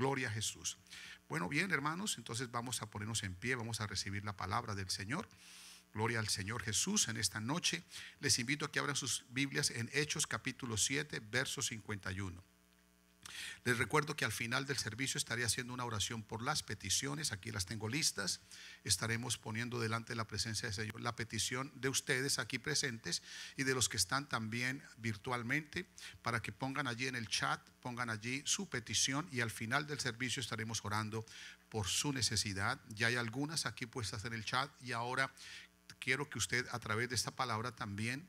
Gloria a Jesús. Bueno, bien, hermanos, entonces vamos a ponernos en pie, vamos a recibir la palabra del Señor. Gloria al Señor Jesús en esta noche. Les invito a que abran sus Biblias en Hechos capítulo 7, verso 51. Les recuerdo que al final del servicio estaré haciendo una oración por las peticiones, aquí las tengo listas, estaremos poniendo delante de la presencia de Señor la petición de ustedes aquí presentes y de los que están también virtualmente para que pongan allí en el chat, pongan allí su petición y al final del servicio estaremos orando por su necesidad. Ya hay algunas aquí puestas en el chat y ahora quiero que usted a través de esta palabra también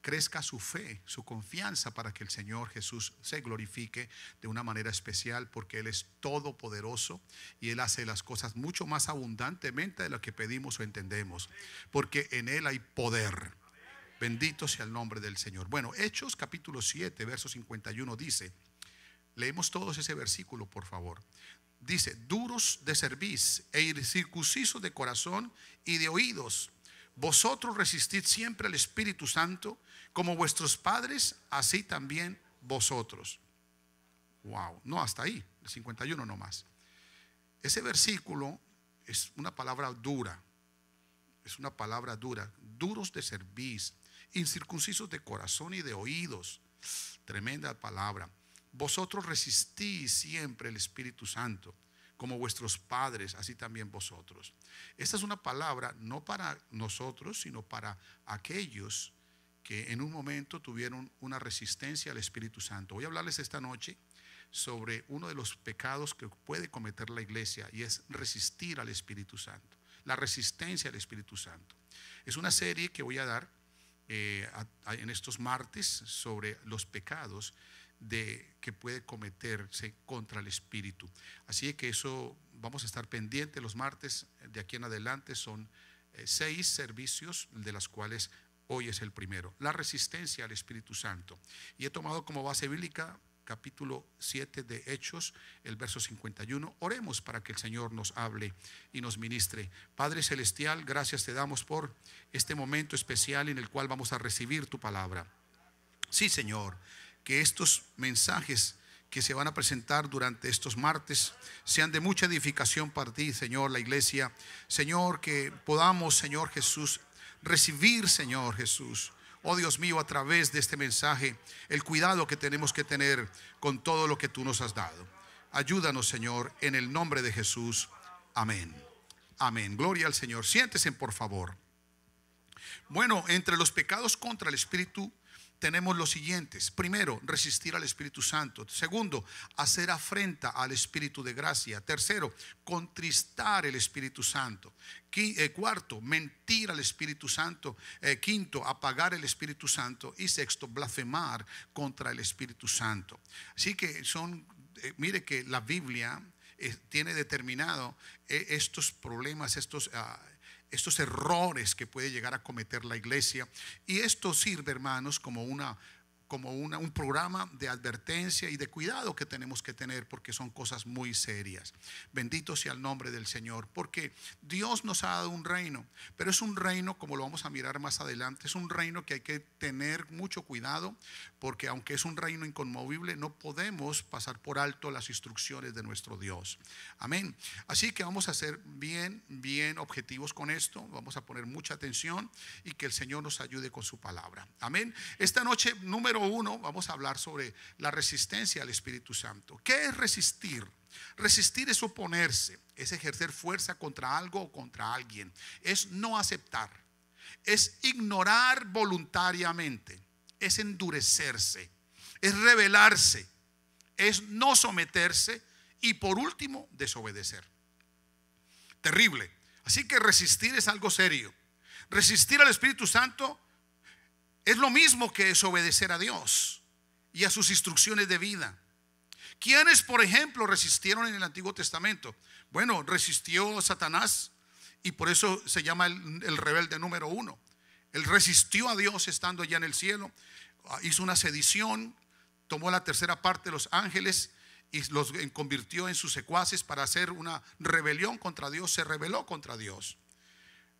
crezca su fe, su confianza para que el Señor Jesús se glorifique de una manera especial porque Él es todopoderoso y Él hace las cosas mucho más abundantemente de lo que pedimos o entendemos, porque en Él hay poder. Bendito sea el nombre del Señor. Bueno, Hechos capítulo 7, verso 51 dice, leemos todos ese versículo por favor. Dice, duros de cerviz e circuncisos de corazón y de oídos vosotros resistid siempre al Espíritu Santo, como vuestros padres, así también vosotros. Wow, no hasta ahí, el 51 más, Ese versículo es una palabra dura, es una palabra dura, duros de cerviz, incircuncisos de corazón y de oídos. Tremenda palabra. Vosotros resistís siempre el Espíritu Santo como vuestros padres, así también vosotros. Esta es una palabra no para nosotros, sino para aquellos que en un momento tuvieron una resistencia al Espíritu Santo. Voy a hablarles esta noche sobre uno de los pecados que puede cometer la iglesia y es resistir al Espíritu Santo, la resistencia al Espíritu Santo. Es una serie que voy a dar eh, en estos martes sobre los pecados de, que puede cometerse contra el espíritu. Así que eso vamos a estar pendientes los martes de aquí en adelante. Son eh, seis servicios, de las cuales hoy es el primero. La resistencia al Espíritu Santo. Y he tomado como base bíblica capítulo 7 de Hechos, el verso 51. Oremos para que el Señor nos hable y nos ministre. Padre Celestial, gracias te damos por este momento especial en el cual vamos a recibir tu palabra. Sí, Señor que estos mensajes que se van a presentar durante estos martes sean de mucha edificación para ti, Señor, la iglesia. Señor, que podamos, Señor Jesús, recibir, Señor Jesús. Oh Dios mío, a través de este mensaje, el cuidado que tenemos que tener con todo lo que tú nos has dado. Ayúdanos, Señor, en el nombre de Jesús. Amén. Amén. Gloria al Señor. Siéntese, por favor. Bueno, entre los pecados contra el espíritu tenemos los siguientes. Primero, resistir al Espíritu Santo. Segundo, hacer afrenta al Espíritu de gracia. Tercero, contristar el Espíritu Santo. Eh, cuarto, mentir al Espíritu Santo. Eh, quinto, apagar el Espíritu Santo. Y sexto, blasfemar contra el Espíritu Santo. Así que son, eh, mire que la Biblia tiene determinado estos problemas, estos... Ah, estos errores que puede llegar a cometer la iglesia. Y esto sirve, hermanos, como una como una, un programa de advertencia y de cuidado que tenemos que tener porque son cosas muy serias. Bendito sea el nombre del Señor, porque Dios nos ha dado un reino, pero es un reino, como lo vamos a mirar más adelante, es un reino que hay que tener mucho cuidado porque aunque es un reino inconmovible, no podemos pasar por alto las instrucciones de nuestro Dios. Amén. Así que vamos a ser bien, bien objetivos con esto, vamos a poner mucha atención y que el Señor nos ayude con su palabra. Amén. Esta noche número uno, vamos a hablar sobre la resistencia al Espíritu Santo. ¿Qué es resistir? Resistir es oponerse, es ejercer fuerza contra algo o contra alguien, es no aceptar, es ignorar voluntariamente, es endurecerse, es rebelarse, es no someterse y por último, desobedecer. Terrible. Así que resistir es algo serio. Resistir al Espíritu Santo es lo mismo que desobedecer a Dios y a sus instrucciones de vida. ¿Quiénes, por ejemplo, resistieron en el Antiguo Testamento? Bueno, resistió Satanás y por eso se llama el, rebelde número uno. Él resistió a Dios estando ya en el cielo, hizo una sedición, tomó la tercera parte de los ángeles y los convirtió en sus secuaces para hacer una rebelión contra Dios, se rebeló contra Dios.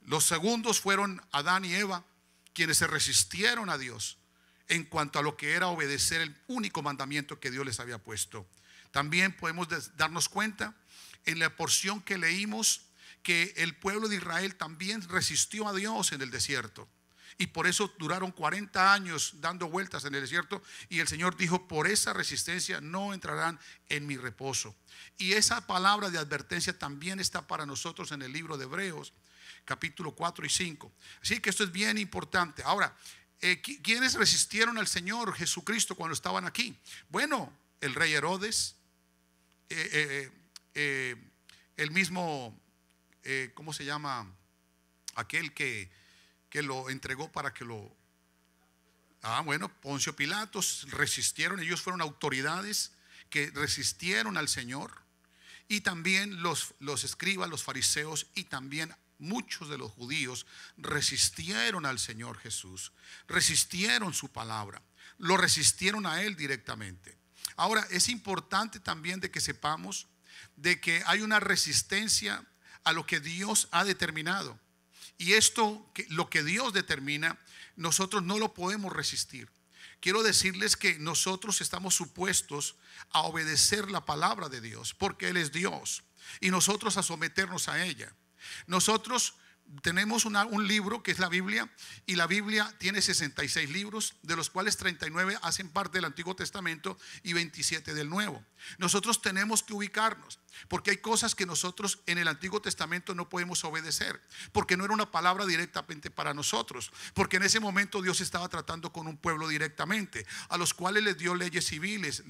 Los segundos fueron Adán y Eva, quienes se resistieron a Dios en cuanto a lo que era obedecer el único mandamiento que Dios les había puesto. También podemos darnos cuenta en la porción que leímos que el pueblo de Israel también resistió a Dios en el desierto. Y por eso duraron 40 años dando vueltas en el desierto. Y el Señor dijo, por esa resistencia no entrarán en mi reposo. Y esa palabra de advertencia también está para nosotros en el libro de Hebreos, capítulo 4 y 5. Así que esto es bien importante. Ahora, eh, ¿quiénes resistieron al Señor Jesucristo cuando estaban aquí? Bueno, el rey Herodes, eh, eh, el mismo, ¿cómo se llama? Aquel que, que lo entregó para que lo... Ah, bueno, Poncio Pilatos resistieron, ellos fueron autoridades que resistieron al Señor y también los, los escribas, los fariseos y también muchos de los judíos resistieron al Señor Jesús, resistieron su palabra, lo resistieron a Él directamente. Ahora, es importante también de que sepamos de que hay una resistencia a lo que Dios ha determinado. Y esto, lo que Dios determina, nosotros no lo podemos resistir. Quiero decirles que nosotros estamos supuestos a obedecer la palabra de Dios, porque Él es Dios, y nosotros a someternos a ella. Nosotros tenemos un libro que es la Biblia y la Biblia tiene 66 libros, de los cuales 39 hacen parte del Antiguo Testamento y 27 del Nuevo. Nosotros tenemos que ubicarnos porque hay cosas que nosotros en el Antiguo Testamento no podemos obedecer, porque no era una palabra directamente para nosotros, porque en ese momento Dios estaba tratando con un pueblo directamente, a los cuales les dio leyes civiles,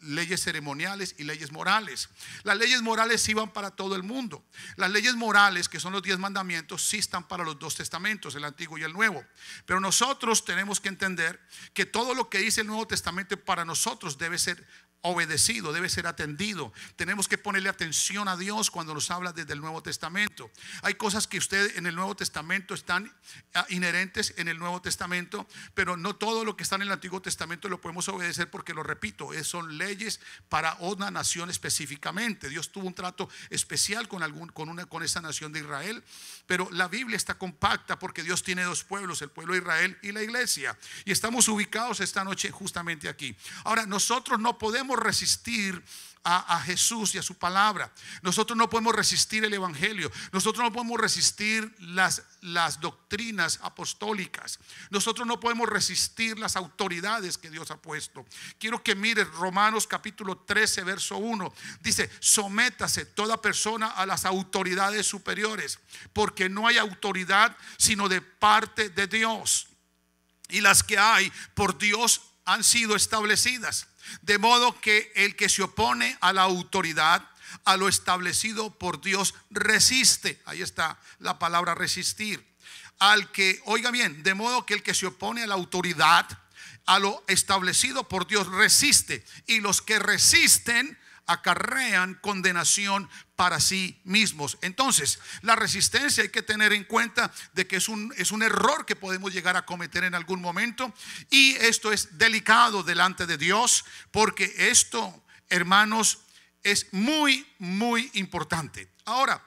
leyes ceremoniales y leyes morales. Las leyes morales iban para todo el mundo. Las leyes morales, que son los diez mandamientos, si están para los dos testamentos, el Antiguo y el Nuevo. Pero nosotros tenemos que entender que todo lo que dice el Nuevo Testamento para nosotros debe ser obedecido, debe ser atendido. Tenemos que ponerle atención a Dios cuando nos habla desde el Nuevo Testamento. Hay cosas que usted en el Nuevo Testamento están ah, inherentes en el Nuevo Testamento, pero no todo lo que está en el Antiguo Testamento lo podemos obedecer porque, lo repito, son leyes para una nación específicamente. Dios tuvo un trato especial con, algún, con, una, con esa nación de Israel pero la Biblia está compacta porque Dios tiene dos pueblos, el pueblo de Israel y la iglesia. Y estamos ubicados esta noche justamente aquí. Ahora, nosotros no podemos resistir a, Jesús y a su palabra. Nosotros no podemos resistir el Evangelio. Nosotros no podemos resistir las, las doctrinas apostólicas. Nosotros no podemos resistir las autoridades que Dios ha puesto. Quiero que mire Romanos capítulo 13, verso 1. Dice, sométase toda persona a las autoridades superiores, porque no hay autoridad sino de parte de Dios. Y las que hay por Dios han sido establecidas. De modo que el que se opone a la autoridad, a lo establecido por Dios, resiste. Ahí está la palabra resistir. Al que, oiga bien, de modo que el que se opone a la autoridad, a lo establecido por Dios, resiste. Y los que resisten acarrean condenación para sí mismos. Entonces, la resistencia hay que tener en cuenta de que es un, es un error que podemos llegar a cometer en algún momento y esto es delicado delante de Dios porque esto, hermanos, es muy, muy importante. Ahora,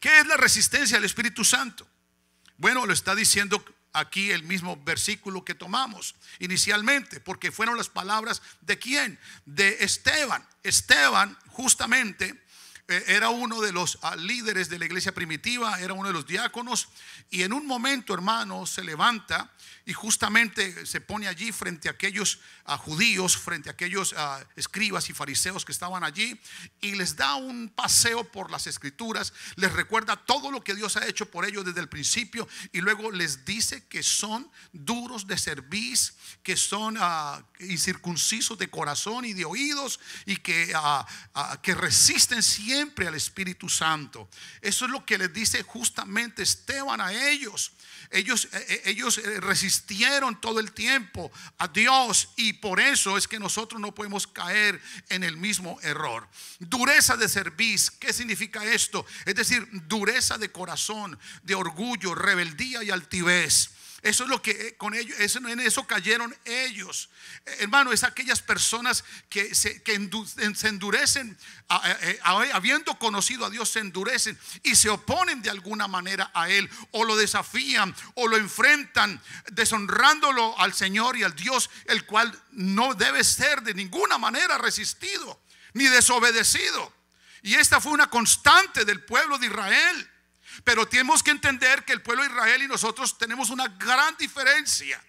¿qué es la resistencia al Espíritu Santo? Bueno, lo está diciendo aquí el mismo versículo que tomamos inicialmente, porque fueron las palabras de quién? De Esteban. Esteban justamente eh, era uno de los ah, líderes de la iglesia primitiva, era uno de los diáconos, y en un momento, hermano, se levanta y justamente se pone allí frente a aquellos a judíos, frente a aquellos escribas y fariseos que estaban allí y les da un paseo por las escrituras, les recuerda todo lo que Dios ha hecho por ellos desde el principio y luego les dice que son duros de servir, que son ah, incircuncisos de corazón y de oídos y que, ah, ah, que resisten siempre al Espíritu Santo. Eso es lo que les dice justamente Esteban a ellos. Ellos, eh, eh, ellos eh, resisten todo el tiempo a Dios y por eso es que nosotros no podemos caer en el mismo error. Dureza de servicio ¿qué significa esto? Es decir, dureza de corazón, de orgullo, rebeldía y altivez. Eso es lo que eh, con ellos, en eso cayeron ellos. Eh, hermano, es aquellas personas que se, se endurecen, eh, habiendo conocido a Dios, se endurecen y se oponen de alguna manera a Él, o lo desafían, o lo enfrentan, deshonrándolo al Señor y al Dios, el cual no debe ser de ninguna manera resistido ni desobedecido. Y esta fue una constante del pueblo de Israel. Pero tenemos que entender que el pueblo de Israel y nosotros tenemos una gran diferencia.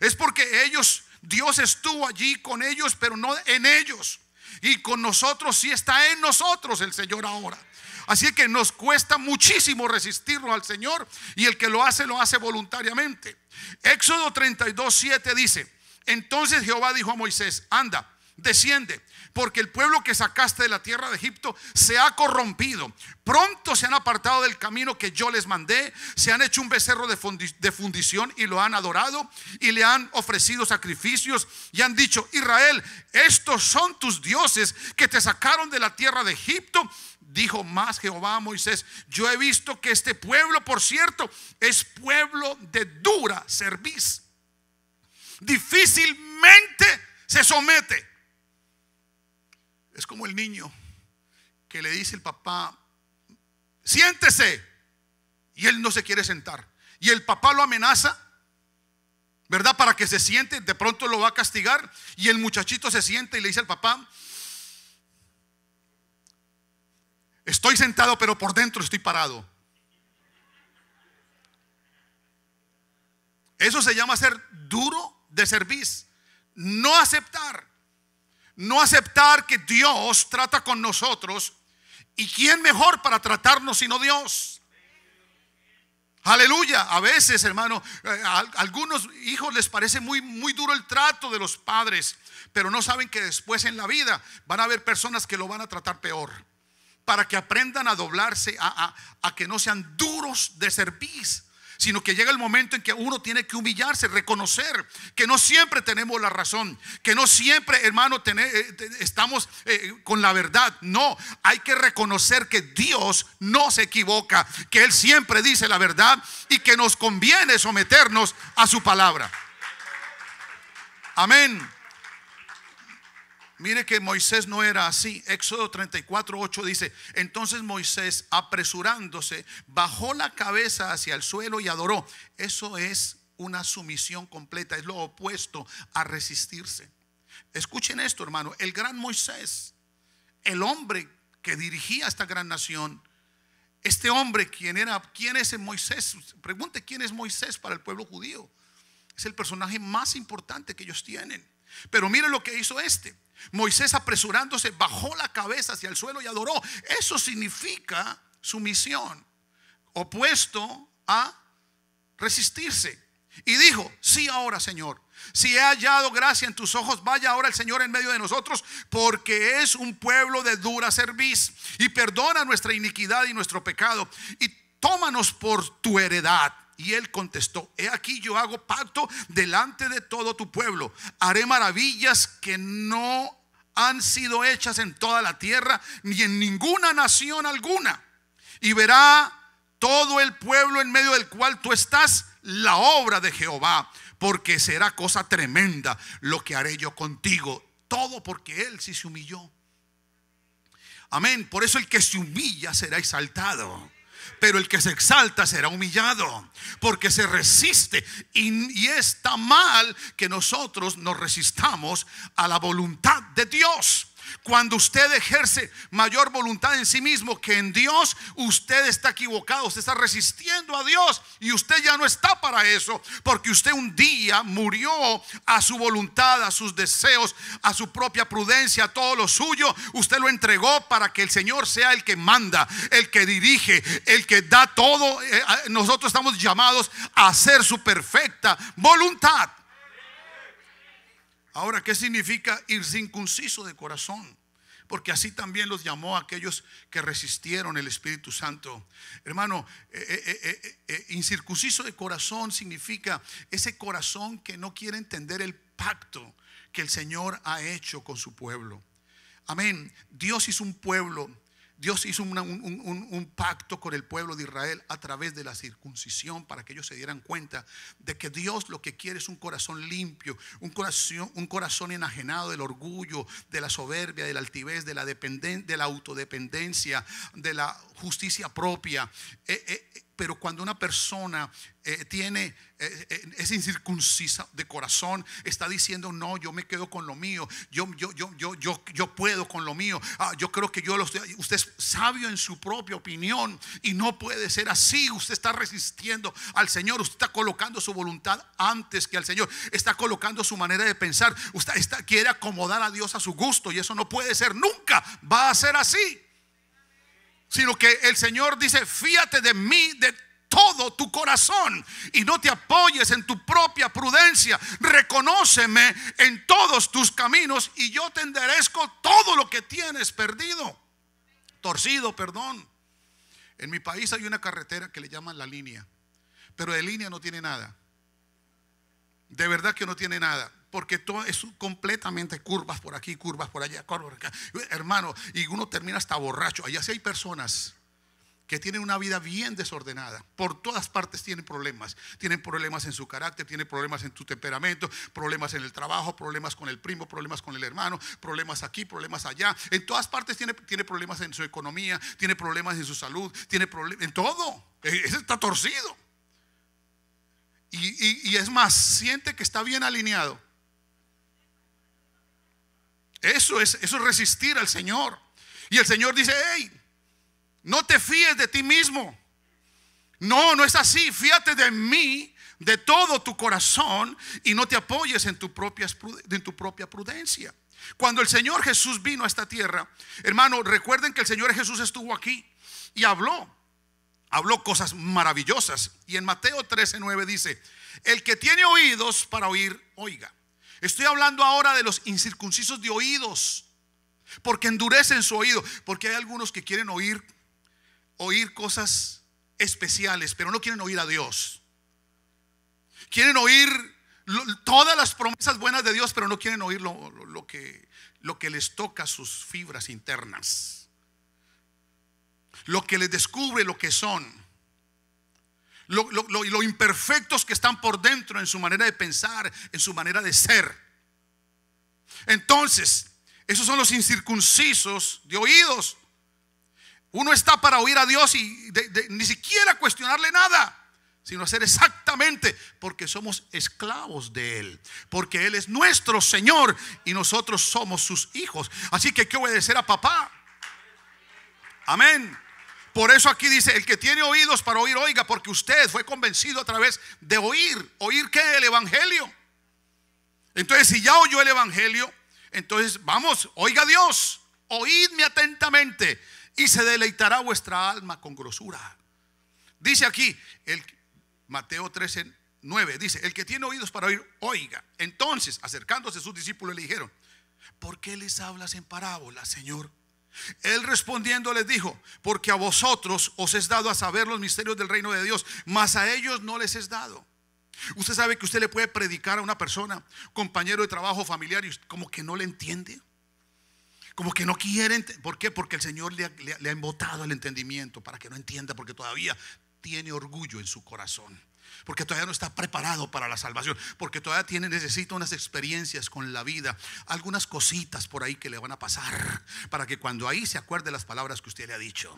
Es porque ellos, Dios estuvo allí con ellos, pero no en ellos. Y con nosotros sí está en nosotros el Señor ahora. Así que nos cuesta muchísimo resistirnos al Señor y el que lo hace lo hace voluntariamente. Éxodo 32, 7 dice, entonces Jehová dijo a Moisés, anda, desciende porque el pueblo que sacaste de la tierra de Egipto se ha corrompido. Pronto se han apartado del camino que yo les mandé, se han hecho un becerro de, fundición y lo han adorado y le han ofrecido sacrificios y han dicho, Israel, estos son tus dioses que te sacaron de la tierra de Egipto. Dijo más Jehová a Moisés, yo he visto que este pueblo, por cierto, es pueblo de dura serviz. Difícilmente se somete. Es como el niño que le dice el papá, siéntese. Y él no se quiere sentar. Y el papá lo amenaza, ¿verdad? Para que se siente, de pronto lo va a castigar. Y el muchachito se siente y le dice al papá, estoy sentado, pero por dentro estoy parado. Eso se llama ser duro de servicio, no aceptar no aceptar que Dios trata con nosotros. ¿Y quién mejor para tratarnos sino Dios? Aleluya. A veces, hermano, eh, a algunos hijos les parece muy, muy duro el trato de los padres, pero no saben que después en la vida van a haber personas que lo van a tratar peor. Para que aprendan a doblarse, a, a que no sean duros de servicio sino que llega el momento en que uno tiene que humillarse, reconocer que no siempre tenemos la razón, que no siempre, hermano, eh, estamos eh, con la verdad. No, hay que reconocer que Dios no se equivoca, que Él siempre dice la verdad y que nos conviene someternos a su palabra. Amén. Mire que Moisés no era así. Éxodo 34, 8 dice, entonces Moisés apresurándose, bajó la cabeza hacia el suelo y adoró. Eso es una sumisión completa, es lo opuesto a resistirse. Escuchen esto, hermano, el gran Moisés, el hombre que dirigía esta gran nación, este hombre, ¿quién era? ¿Quién es Moisés? Pregunte quién es Moisés para el pueblo judío. Es el personaje más importante que ellos tienen. Pero mire lo que hizo este. Moisés apresurándose bajó la cabeza hacia el suelo y adoró. Eso significa sumisión, opuesto a resistirse. Y dijo, sí ahora Señor, si he hallado gracia en tus ojos, vaya ahora el Señor en medio de nosotros, porque es un pueblo de dura serviz Y perdona nuestra iniquidad y nuestro pecado, y tómanos por tu heredad y él contestó, he aquí yo hago pacto delante de todo tu pueblo. Haré maravillas que no han sido hechas en toda la tierra ni en ninguna nación alguna. Y verá todo el pueblo en medio del cual tú estás la obra de Jehová, porque será cosa tremenda lo que haré yo contigo. Todo porque él sí se humilló. Amén. Por eso el que se humilla será exaltado. Pero el que se exalta será humillado, porque se resiste. Y, está mal que nosotros nos resistamos a la voluntad de Dios. Cuando usted ejerce mayor voluntad en sí mismo que en Dios, usted está equivocado, usted está resistiendo a Dios y usted ya no está para eso, porque usted un día murió a su voluntad, a sus deseos, a su propia prudencia, a todo lo suyo. Usted lo entregó para que el Señor sea el que manda, el que dirige, el que da todo. Eh, nosotros estamos llamados a hacer su perfecta voluntad. Ahora, ¿qué significa ir de corazón? Porque así también los llamó aquellos que resistieron el Espíritu Santo. Hermano, eh, eh, eh, incircunciso de corazón significa ese corazón que no quiere entender el pacto que el Señor ha hecho con su pueblo. Amén. Dios hizo un pueblo Dios hizo un, pacto con el pueblo de Israel a través de la circuncisión para que ellos se dieran cuenta de que Dios lo que quiere es un corazón limpio, un corazón, un corazón enajenado del orgullo, de la soberbia, de la altivez, de la, de la autodependencia, de la justicia propia. Eh, eh, pero cuando una persona eh, tiene, eh, eh, es incircuncisa de corazón, está diciendo, no, yo me quedo con lo mío, yo, yo, yo, yo, yo, puedo con lo mío, ah, yo creo que yo lo estoy, usted es sabio en su propia opinión y no puede ser así, usted está resistiendo al Señor, usted está colocando su voluntad antes que al Señor, está colocando su manera de pensar, usted está, quiere acomodar a Dios a su gusto y eso no puede ser nunca, va a ser así sino que el Señor dice, fíate de mí de todo tu corazón y no te apoyes en tu propia prudencia. Reconóceme en todos tus caminos y yo te enderezco todo lo que tienes perdido, torcido, perdón. En mi país hay una carretera que le llaman la línea, pero de línea no tiene nada. De verdad que no tiene nada porque todo es completamente curvas por aquí, curvas por allá, curvas Hermano, y uno termina hasta borracho. Allá sí hay personas que tienen una vida bien desordenada. Por todas partes tienen problemas. Tienen problemas en su carácter, tienen problemas en tu temperamento, problemas en el trabajo, problemas con el primo, problemas con el hermano, problemas aquí, problemas allá. En todas partes tiene, tiene problemas en su economía, tiene problemas en su salud, tiene problemas en todo. E-, ese está torcido. y es más, siente que está bien alineado, eso es, eso resistir al Señor. Y el Señor dice, hey, no te fíes de ti mismo. No, no es así. Fíate de mí, de todo tu corazón y no te apoyes en tu propia, en tu propia prudencia. Cuando el Señor Jesús vino a esta tierra, hermano, recuerden que el Señor Jesús estuvo aquí y habló. Habló cosas maravillosas. Y en Mateo 13, dice, el que tiene oídos para oír, oiga. Estoy hablando ahora de los incircuncisos de oídos, porque endurecen su oído, porque hay algunos que quieren oír oír cosas especiales, pero no quieren oír a Dios. Quieren oír todas las promesas buenas de Dios, pero no quieren oír lo, que, lo que les toca sus fibras internas. Lo que les descubre lo que son lo, lo, imperfectos que están por dentro en su manera de pensar, en su manera de ser. Entonces, esos son los incircuncisos de oídos. Uno está para oír a Dios y ni siquiera cuestionarle nada, sino hacer exactamente porque somos esclavos de Él, porque Él es nuestro Señor y nosotros somos sus hijos. Así que hay que obedecer a papá. Amén. Por eso aquí dice, el que tiene oídos para oír, oiga, porque usted fue convencido a través de oír. ¿Oír qué? El Evangelio. Entonces, si ya oyó el Evangelio, entonces vamos, oiga Dios, oídme atentamente y se deleitará vuestra alma con grosura. Dice aquí, el, Mateo 13, 9, dice, el que tiene oídos para oír, oiga. Entonces, acercándose sus discípulos, le dijeron, ¿por qué les hablas en parábolas, Señor? Él respondiendo les dijo, porque a vosotros os es dado a saber los misterios del reino de Dios, mas a ellos no les es dado. Usted sabe que usted le puede predicar a una persona, compañero de trabajo, familiar, y como que no le entiende. Como que no quiere, ¿por qué? Porque el Señor le le ha embotado el entendimiento para que no entienda, porque todavía tiene orgullo en su corazón porque todavía no está preparado para la salvación, porque todavía tiene, necesita unas experiencias con la vida, algunas cositas por ahí que le van a pasar, para que cuando ahí se acuerde las palabras que usted le ha dicho.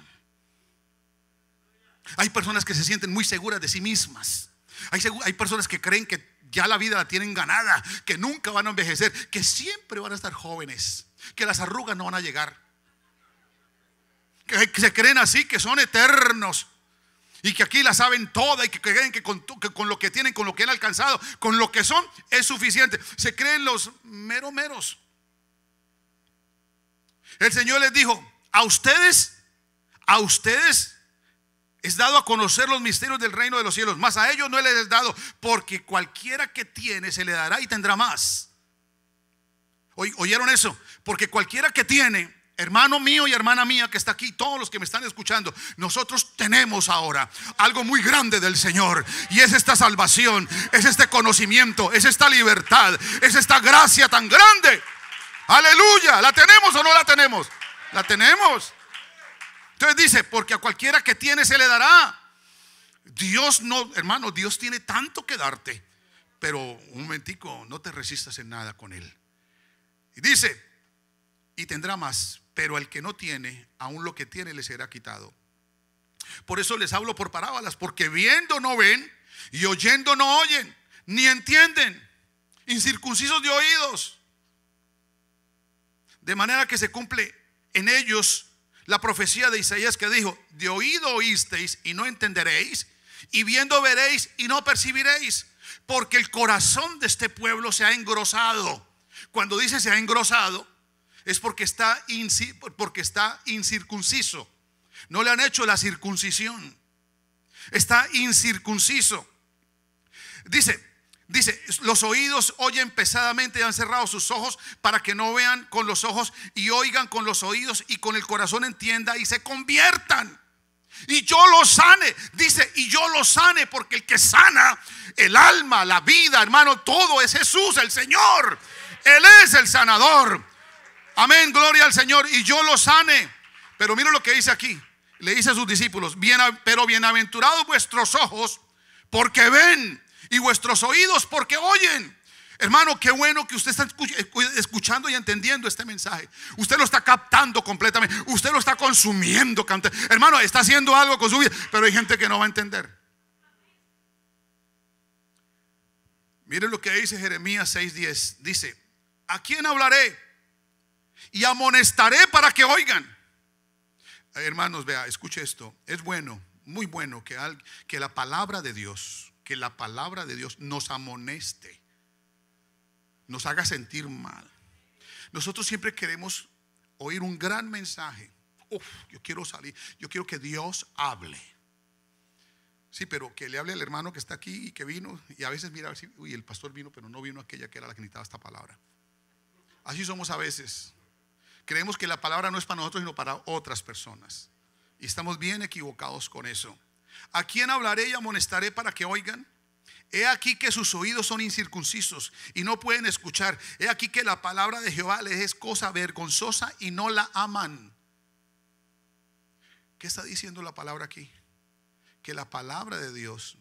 Hay personas que se sienten muy seguras de sí mismas. Hay, hay personas que creen que ya la vida la tienen ganada, que nunca van a envejecer, que siempre van a estar jóvenes, que las arrugas no van a llegar. Que se creen así, que son eternos y que aquí la saben toda y que creen que con, lo que tienen, con lo que han alcanzado, con lo que son, es suficiente. Se creen los mero meros. El Señor les dijo, a ustedes, a ustedes es dado a conocer los misterios del reino de los cielos, más a ellos no les es dado, porque cualquiera que tiene se le dará y tendrá más. ¿Oyeron eso? Porque cualquiera que tiene hermano mío y hermana mía que está aquí, todos los que me están escuchando, nosotros tenemos ahora algo muy grande del Señor. Y es esta salvación, es este conocimiento, es esta libertad, es esta gracia tan grande. Aleluya, ¿la tenemos o no la tenemos? La tenemos. Entonces dice, porque a cualquiera que tiene se le dará. Dios no, hermano, Dios tiene tanto que darte. Pero un momentico, no te resistas en nada con Él. Y dice, y tendrá más pero al que no tiene, aún lo que tiene le será quitado. Por eso les hablo por parábolas, porque viendo no ven y oyendo no oyen, ni entienden, incircuncisos de oídos. De manera que se cumple en ellos la profecía de Isaías que dijo, de oído oísteis y no entenderéis, y viendo veréis y no percibiréis, porque el corazón de este pueblo se ha engrosado. Cuando dice se ha engrosado, es porque está, porque está incircunciso. No le han hecho la circuncisión. Está incircunciso. Dice, dice, los oídos oyen pesadamente y han cerrado sus ojos para que no vean con los ojos y oigan con los oídos y con el corazón entienda y se conviertan. Y yo lo sane, dice, y yo lo sane, porque el que sana el alma, la vida, hermano, todo es Jesús, el Señor. Él es el sanador. Amén, gloria al Señor. Y yo lo sane. Pero mire lo que dice aquí. Le dice a sus discípulos, bien, pero bienaventurados vuestros ojos porque ven y vuestros oídos porque oyen. Hermano, qué bueno que usted está escuchando y entendiendo este mensaje. Usted lo está captando completamente. Usted lo está consumiendo. Hermano, está haciendo algo con su vida, pero hay gente que no va a entender. Mire lo que dice Jeremías 6:10. Dice, ¿a quién hablaré? y amonestaré para que oigan. Hermanos, vea, escuche esto. Es bueno, muy bueno que, la palabra de Dios, que la palabra de Dios nos amoneste, nos haga sentir mal. Nosotros siempre queremos oír un gran mensaje. Uf, yo quiero salir, yo quiero que Dios hable. Sí, pero que le hable al hermano que está aquí y que vino. Y a veces mira, uy, el pastor vino, pero no vino aquella que era la que necesitaba esta palabra. Así somos a veces. Creemos que la palabra no es para nosotros, sino para otras personas. Y estamos bien equivocados con eso. ¿A quién hablaré y amonestaré para que oigan? He aquí que sus oídos son incircuncisos y no pueden escuchar. He aquí que la palabra de Jehová les es cosa vergonzosa y no la aman. ¿Qué está diciendo la palabra aquí? Que la palabra de Dios,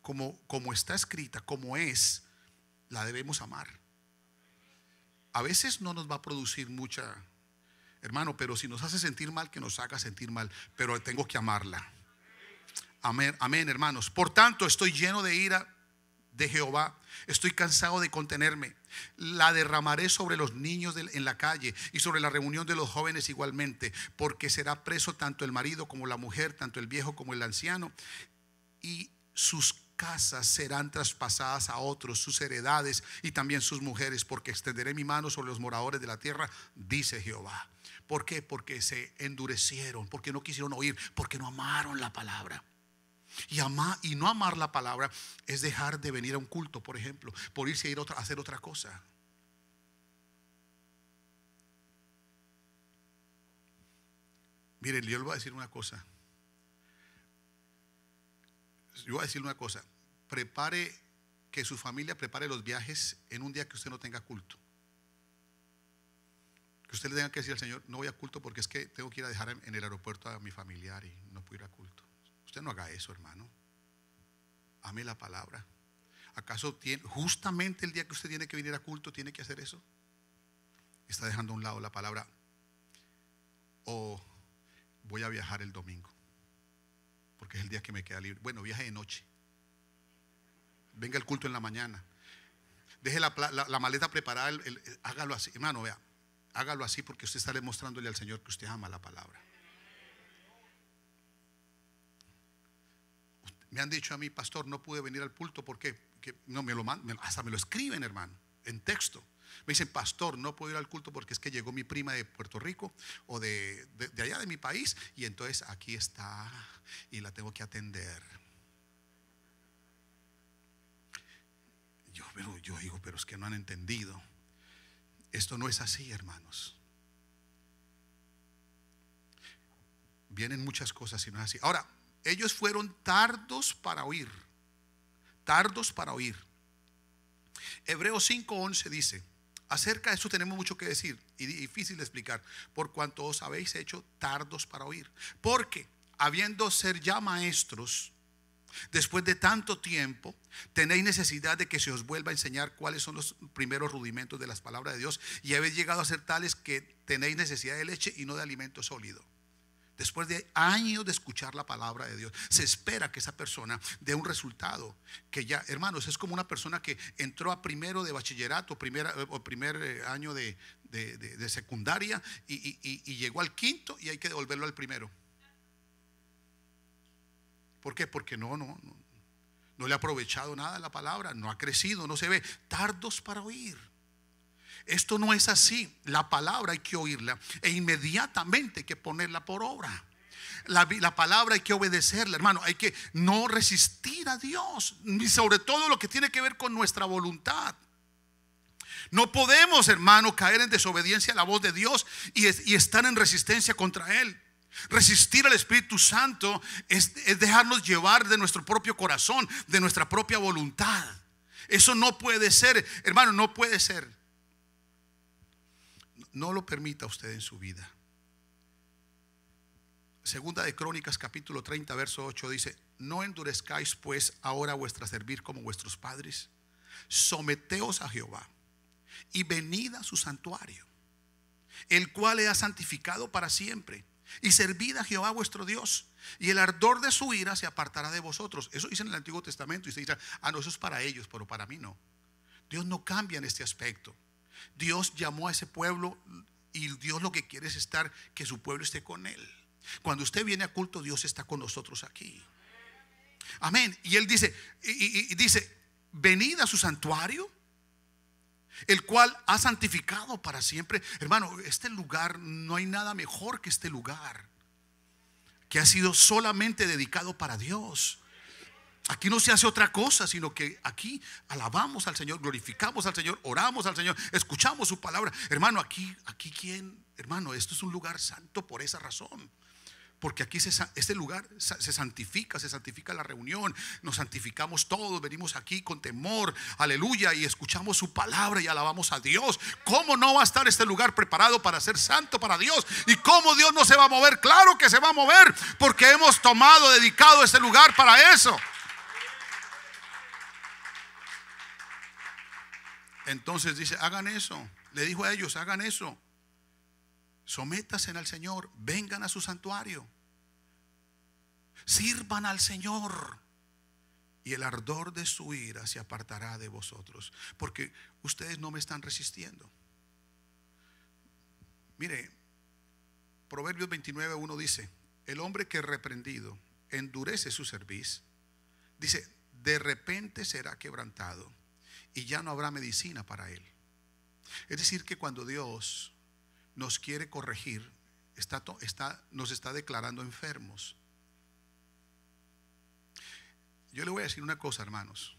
como, como está escrita, como es, la debemos amar a veces no nos va a producir mucha, hermano, pero si nos hace sentir mal, que nos haga sentir mal, pero tengo que amarla. Amén, amén, hermanos. Por tanto, estoy lleno de ira de Jehová. Estoy cansado de contenerme. La derramaré sobre los niños en la calle y sobre la reunión de los jóvenes igualmente, porque será preso tanto el marido como la mujer, tanto el viejo como el anciano, y sus casas serán traspasadas a otros, sus heredades y también sus mujeres, porque extenderé mi mano sobre los moradores de la tierra, dice Jehová. ¿Por qué? Porque se endurecieron, porque no quisieron oír, porque no amaron la palabra. Y, amar y no amar la palabra es dejar de venir a un culto, por ejemplo, por irse a ir hacer otra cosa. Miren, yo les voy a decir una cosa yo voy a decirle una cosa, prepare que su familia prepare los viajes en un día que usted no tenga culto. Que usted le tenga que decir al Señor, no voy a culto porque es que tengo que ir a dejar en el aeropuerto a mi familiar y no puedo ir a culto. Usted no haga eso, hermano. Ame la palabra. ¿Acaso tiene, justamente el día que usted tiene que venir a culto tiene que hacer eso? Está dejando a un lado la palabra. O oh, voy a viajar el domingo porque es el día que me queda libre. Bueno, viaje de noche. Venga el culto en la mañana. Deje la, maleta preparada. hágalo así. Hermano, vea. Hágalo así porque usted está demostrándole al Señor que usted ama la palabra. Me han dicho a mí, pastor, no pude venir al culto. Porque no, me lo, hasta me lo escriben, hermano, en texto. Me dicen, pastor, no puedo ir al culto porque es que llegó mi prima de Puerto Rico o de, allá de mi país y entonces aquí está y la tengo que atender. Yo, yo digo, pero es que no han entendido. Esto no es así, hermanos. Vienen muchas cosas y no es así. Ahora, ellos fueron tardos para oír. Tardos para oír. Hebreos 5:11 dice, Acerca de eso tenemos mucho que decir y difícil de explicar, por cuanto os habéis hecho tardos para oír. Porque habiendo ser ya maestros, después de tanto tiempo, tenéis necesidad de que se os vuelva a enseñar cuáles son los primeros rudimentos de las palabras de Dios y habéis llegado a ser tales que tenéis necesidad de leche y no de alimento sólido después de años de escuchar la palabra de Dios. Se espera que esa persona dé un resultado que ya, hermanos, es como una persona que entró a primero de bachillerato eh, o primer eh, año de, secundaria y, llegó al quinto y hay que devolverlo al primero. ¿Por qué? Porque no, no, no le ha aprovechado nada la palabra, no ha crecido, no se ve. Tardos para oír. Esto no es así. La palabra hay que oírla e inmediatamente hay que ponerla por obra. La, palabra hay que obedecerla, hermano. Hay que no resistir a Dios, ni sobre todo lo que tiene que ver con nuestra voluntad. No podemos, hermano, caer en desobediencia a la voz de Dios y, estar en resistencia contra Él. Resistir al Espíritu Santo es dejarnos llevar de nuestro propio corazón, de nuestra propia voluntad. Eso no puede ser, hermano, no puede ser. No lo permita usted en su vida. Segunda de Crónicas capítulo 30 verso 8 dice, no endurezcáis pues ahora vuestra servir como vuestros padres. Someteos a Jehová y venid a su santuario, el cual le ha santificado para siempre. Y servid a Jehová vuestro Dios, y el ardor de su ira se apartará de vosotros. Eso dice en el Antiguo Testamento y se dice, ah, no, eso es para ellos, pero para mí no. Dios no cambia en este aspecto. Dios llamó a ese pueblo y Dios lo que quiere es estar, que su pueblo esté con él. Cuando usted viene a culto, Dios está con nosotros aquí. Amén. Y él dice, y, dice, venid a su santuario, el cual ha santificado para siempre. Hermano, este lugar, no hay nada mejor que este lugar, que ha sido solamente dedicado para Dios. Aquí no se hace otra cosa, sino que aquí alabamos al Señor, glorificamos al Señor, oramos al Señor, escuchamos su palabra. Hermano, aquí, aquí quién, hermano, esto es un lugar santo por esa razón. Porque aquí se, este lugar se santifica, se santifica la reunión, nos santificamos todos, venimos aquí con temor, aleluya, y escuchamos su palabra y alabamos a Dios. ¿Cómo no va a estar este lugar preparado para ser santo para Dios? ¿Y cómo Dios no se va a mover? Claro que se va a mover, porque hemos tomado, dedicado este lugar para eso. Entonces dice, hagan eso. Le dijo a ellos, hagan eso. Sométase al Señor, vengan a su santuario. Sirvan al Señor. Y el ardor de su ira se apartará de vosotros. Porque ustedes no me están resistiendo. Mire, Proverbios 29, 1 dice, el hombre que reprendido endurece su cerviz, dice, de repente será quebrantado y ya no habrá medicina para él. Es decir, que cuando Dios nos quiere corregir, está, está, nos está declarando enfermos. Yo le voy a decir una cosa, hermanos.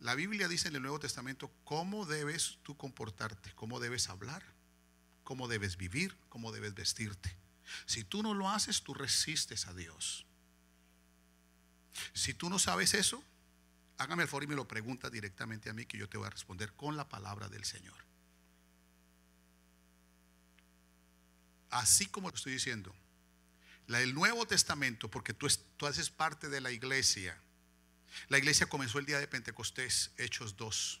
La Biblia dice en el Nuevo Testamento cómo debes tú comportarte, cómo debes hablar, cómo debes vivir, cómo debes vestirte. Si tú no lo haces, tú resistes a Dios. Si tú no sabes eso, hágame el favor y me lo pregunta directamente a mí que yo te voy a responder con la palabra del Señor. Así como lo estoy diciendo, el Nuevo Testamento, porque tú, tú haces parte de la iglesia. La iglesia comenzó el día de Pentecostés, Hechos 2.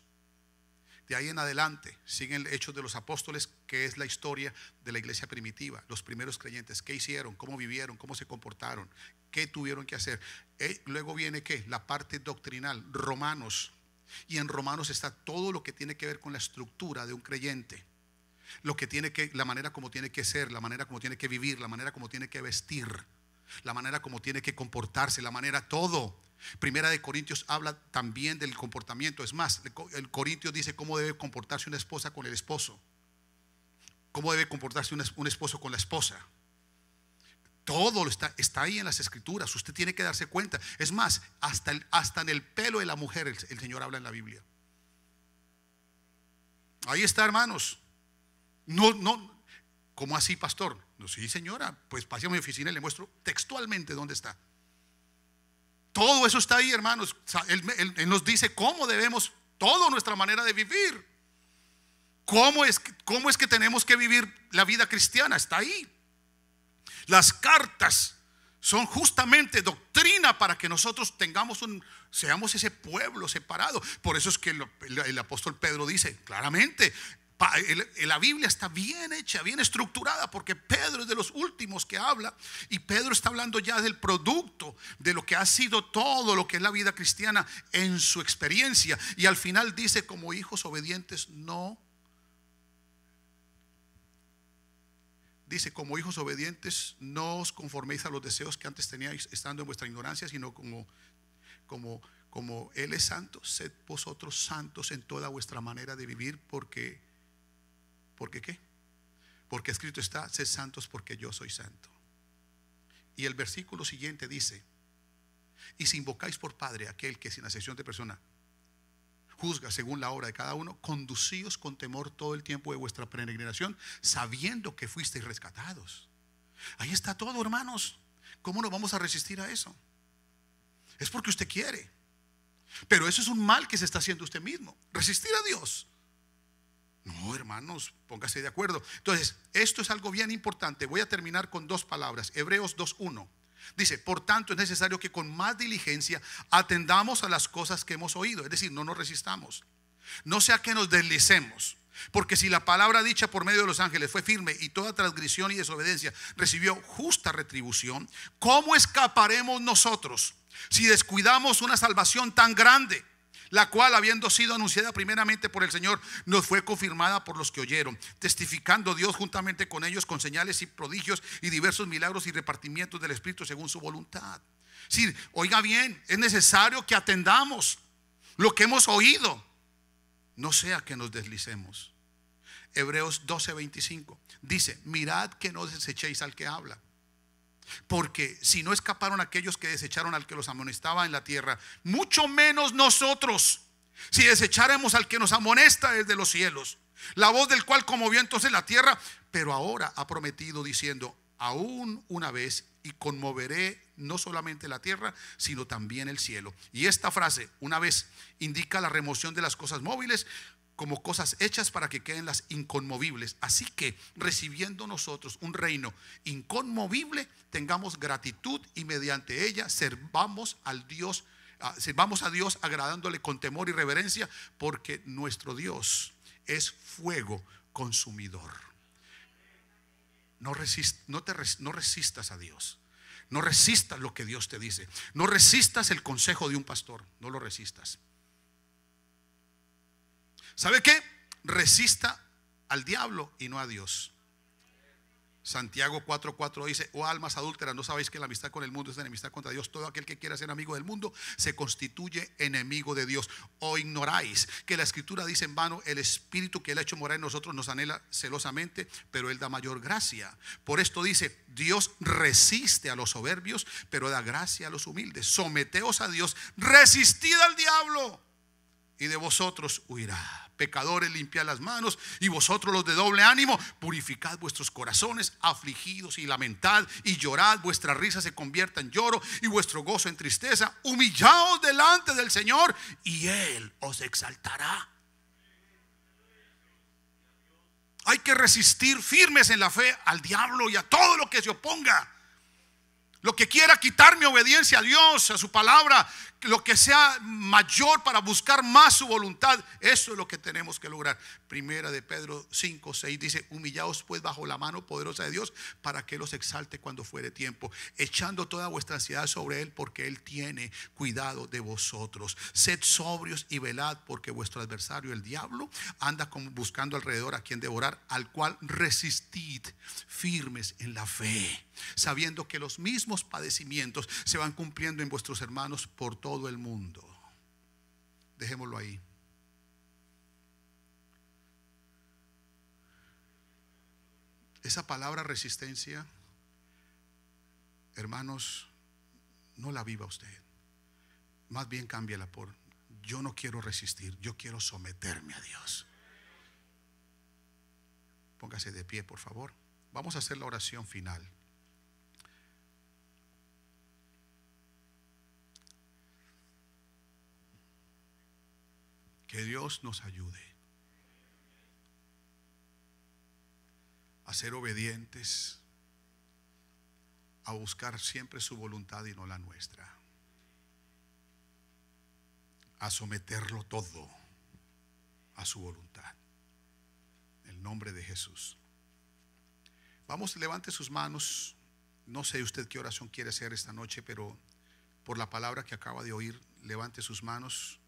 De ahí en adelante siguen Hechos de los Apóstoles, que es la historia de la iglesia primitiva, los primeros creyentes, qué hicieron, cómo vivieron, cómo se comportaron, qué tuvieron que hacer. Eh, luego viene que la parte doctrinal, Romanos. Y en Romanos está todo lo que tiene que ver con la estructura de un creyente. Lo que tiene que, la manera como tiene que ser, la manera como tiene que vivir, la manera como tiene que vestir, la manera como tiene que comportarse, la manera todo. Primera de Corintios habla también del comportamiento. Es más, el Corintios dice cómo debe comportarse una esposa con el esposo. Cómo debe comportarse un esposo con la esposa todo está, ahí en las escrituras. Usted tiene que darse cuenta. Es más, hasta, hasta en el pelo de la mujer el, Señor habla en la Biblia. Ahí está, hermanos. No, no, ¿cómo así, pastor? No, sí, señora, pues pase a mi oficina y le muestro textualmente dónde está. Todo eso está ahí, hermanos. Él, nos dice cómo debemos, toda nuestra manera de vivir. ¿Cómo es, ¿Cómo es que tenemos que vivir la vida cristiana? Está ahí. Las cartas son justamente doctrina para que nosotros tengamos un, seamos ese pueblo separado. Por eso es que el, apóstol Pedro dice claramente, la Biblia está bien hecha, bien estructurada, porque Pedro es de los últimos que habla y Pedro está hablando ya del producto, de lo que ha sido todo lo que es la vida cristiana en su experiencia. Y al final dice, como hijos obedientes, no dice, como hijos obedientes, no os conforméis a los deseos que antes teníais estando en vuestra ignorancia, sino como, como, como Él es santo, sed vosotros santos en toda vuestra manera de vivir, porque, porque qué? Porque escrito está, sed santos porque yo soy santo. Y el versículo siguiente dice, y si invocáis por Padre aquel que sin excepción de persona juzga según la obra de cada uno, conducíos con temor todo el tiempo de vuestra peregrinación, sabiendo que fuisteis rescatados. Ahí está todo, hermanos. ¿Cómo no vamos a resistir a eso? Es porque usted quiere. Pero eso es un mal que se está haciendo usted mismo. Resistir a Dios. No, hermanos, póngase de acuerdo. Entonces, esto es algo bien importante. Voy a terminar con dos palabras. Hebreos 2.1. Dice, por tanto es necesario que con más diligencia atendamos a las cosas que hemos oído, es decir, no nos resistamos. No sea que nos deslicemos, porque si la palabra dicha por medio de los ángeles fue firme y toda transgresión y desobediencia recibió justa retribución, ¿cómo escaparemos nosotros si descuidamos una salvación tan grande? la cual habiendo sido anunciada primeramente por el Señor, nos fue confirmada por los que oyeron, testificando Dios juntamente con ellos con señales y prodigios y diversos milagros y repartimientos del Espíritu según su voluntad. Sí, oiga bien, es necesario que atendamos lo que hemos oído, no sea que nos deslicemos. Hebreos 12:25 dice, mirad que no desechéis al que habla porque si no escaparon aquellos que desecharon al que los amonestaba en la tierra, mucho menos nosotros, si desecháramos al que nos amonesta desde los cielos, la voz del cual conmovió entonces la tierra, pero ahora ha prometido diciendo, aún una vez y conmoveré no solamente la tierra, sino también el cielo. Y esta frase, una vez, indica la remoción de las cosas móviles como cosas hechas para que queden las inconmovibles. Así que, recibiendo nosotros un reino inconmovible, tengamos gratitud y mediante ella servamos al Dios, ah, servamos a Dios agradándole con temor y reverencia, porque nuestro Dios es fuego consumidor. No, no, te, no resistas a Dios. No resistas lo que Dios te dice. No resistas el consejo de un pastor. No lo resistas. ¿Sabe qué? Resista al diablo y no a Dios. Santiago 4:4 dice, oh almas adúlteras, ¿no sabéis que la amistad con el mundo es enemistad contra Dios? Todo aquel que quiera ser amigo del mundo se constituye enemigo de Dios. ¿O ignoráis que la escritura dice en vano, el espíritu que él ha hecho morar en nosotros nos anhela celosamente, pero él da mayor gracia? Por esto dice, Dios resiste a los soberbios, pero da gracia a los humildes. Someteos a Dios, resistid al diablo y de vosotros huirá. Pecadores, limpiad las manos y vosotros los de doble ánimo, purificad vuestros corazones afligidos y lamentad y llorad, vuestra risa se convierta en lloro y vuestro gozo en tristeza. Humillaos delante del Señor y Él os exaltará. Hay que resistir firmes en la fe al diablo y a todo lo que se oponga. Lo que quiera quitar mi obediencia a Dios, a su palabra, lo que sea mayor para buscar más su voluntad. Eso es lo que tenemos que lograr. Primera de Pedro 5, 6 dice, humillaos pues bajo la mano poderosa de Dios para que los exalte cuando fuere tiempo, echando toda vuestra ansiedad sobre Él porque Él tiene cuidado de vosotros. Sed sobrios y velad porque vuestro adversario, el diablo, anda como buscando alrededor a quien devorar, al cual resistid firmes en la fe, sabiendo que los mismos padecimientos se van cumpliendo en vuestros hermanos por todo todo el mundo. Dejémoslo ahí. Esa palabra resistencia, hermanos, no la viva usted. Más bien cámbiala por yo no quiero resistir, yo quiero someterme a Dios. Póngase de pie, por favor. Vamos a hacer la oración final. Que Dios nos ayude a ser obedientes, a buscar siempre su voluntad y no la nuestra, a someterlo todo a su voluntad. En el nombre de Jesús. Vamos, levante sus manos. No sé usted qué oración quiere hacer esta noche, pero por la palabra que acaba de oír, levante sus manos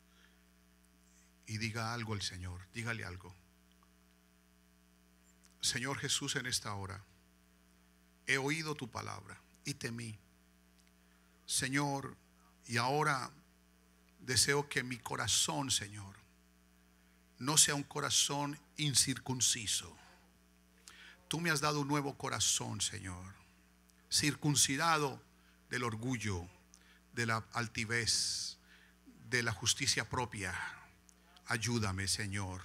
y diga algo al Señor, dígale algo. Señor Jesús, en esta hora he oído tu palabra y temí. Señor, y ahora deseo que mi corazón, Señor, no sea un corazón incircunciso. Tú me has dado un nuevo corazón, Señor, circuncidado del orgullo, de la altivez, de la justicia propia ayúdame, Señor.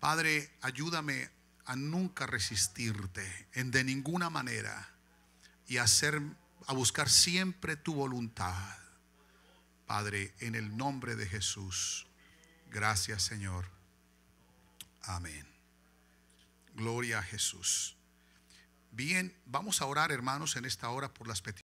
Padre, ayúdame a nunca resistirte en de ninguna manera y hacer, a buscar siempre tu voluntad. Padre, en el nombre de Jesús. Gracias, Señor. Amén. Gloria a Jesús. Bien, vamos a orar, hermanos, en esta hora por las peticiones.